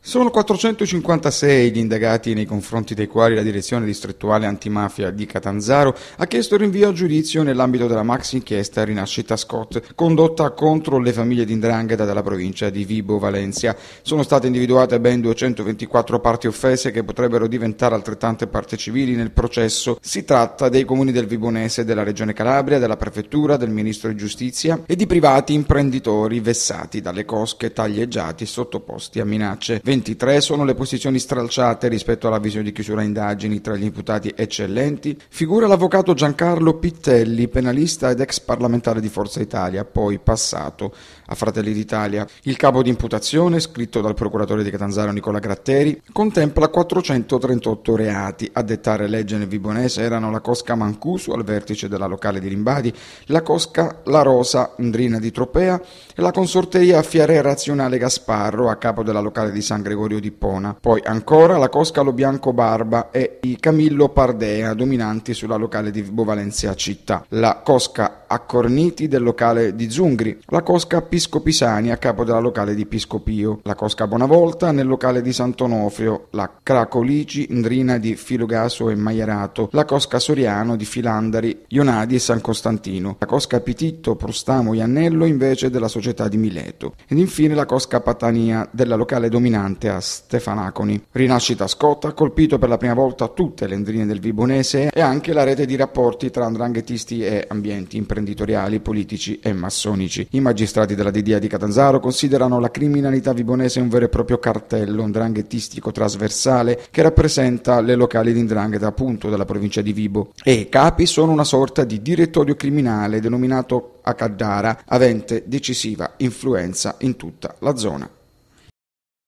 Sono 456 gli indagati nei confronti dei quali la direzione distrettuale antimafia di Catanzaro ha chiesto rinvio a giudizio nell'ambito della maxi inchiesta Rinascita Scott, condotta contro le famiglie di Ndrangheta della provincia di Vibo Valencia. Sono state individuate ben 224 parti offese che potrebbero diventare altrettante parti civili nel processo. Si tratta dei comuni del Vibonese, della regione Calabria, della prefettura, del ministro di giustizia e di privati imprenditori vessati dalle cosche, taglieggiati e sottoposti a minacce. 23 sono le posizioni stralciate rispetto alla visione di chiusura indagini tra gli imputati eccellenti. Figura l'avvocato Giancarlo Pittelli, penalista ed ex parlamentare di Forza Italia, poi passato a Fratelli d'Italia. Il capo di imputazione, scritto dal procuratore di Catanzaro Nicola Gratteri, contempla 438 reati. A dettare legge nel Vibonese erano la Cosca Mancuso al vertice della locale di Rimbadi, la Cosca La Rosa Ndrina di Tropea e la consorteria Fiare Razionale Gasparro a capo della locale di San San Gregorio di Pona, poi ancora la Coscalo Bianco Barba e i Camillo Pardea dominanti sulla locale di Bovalenzia città, la Cosca Accorniti del locale di Zungri, la Cosca Pisco Pisani a capo della locale di Piscopio, la Cosca Bonavolta nel locale di Sant'Onofrio, la Cracolici Indrina di Filogaso e Maierato, la Cosca Soriano di Filandari, Ionadi e San Costantino, la Cosca Pititto, Prostamo e Annello invece della società di Mileto ed infine la Cosca Patania della locale dominante importante a Stefanaconi. Rinascita Scott ha colpito per la prima volta tutte le endrine del Vibonese e anche la rete di rapporti tra andranghetisti e ambienti imprenditoriali, politici e massonici. I magistrati della DDA di Catanzaro considerano la criminalità vibonese un vero e proprio cartello ndranghetistico trasversale che rappresenta le locali di Indrangheta, appunto della provincia di Vibo e i capi sono una sorta di direttorio criminale denominato Akaddara avente decisiva influenza in tutta la zona.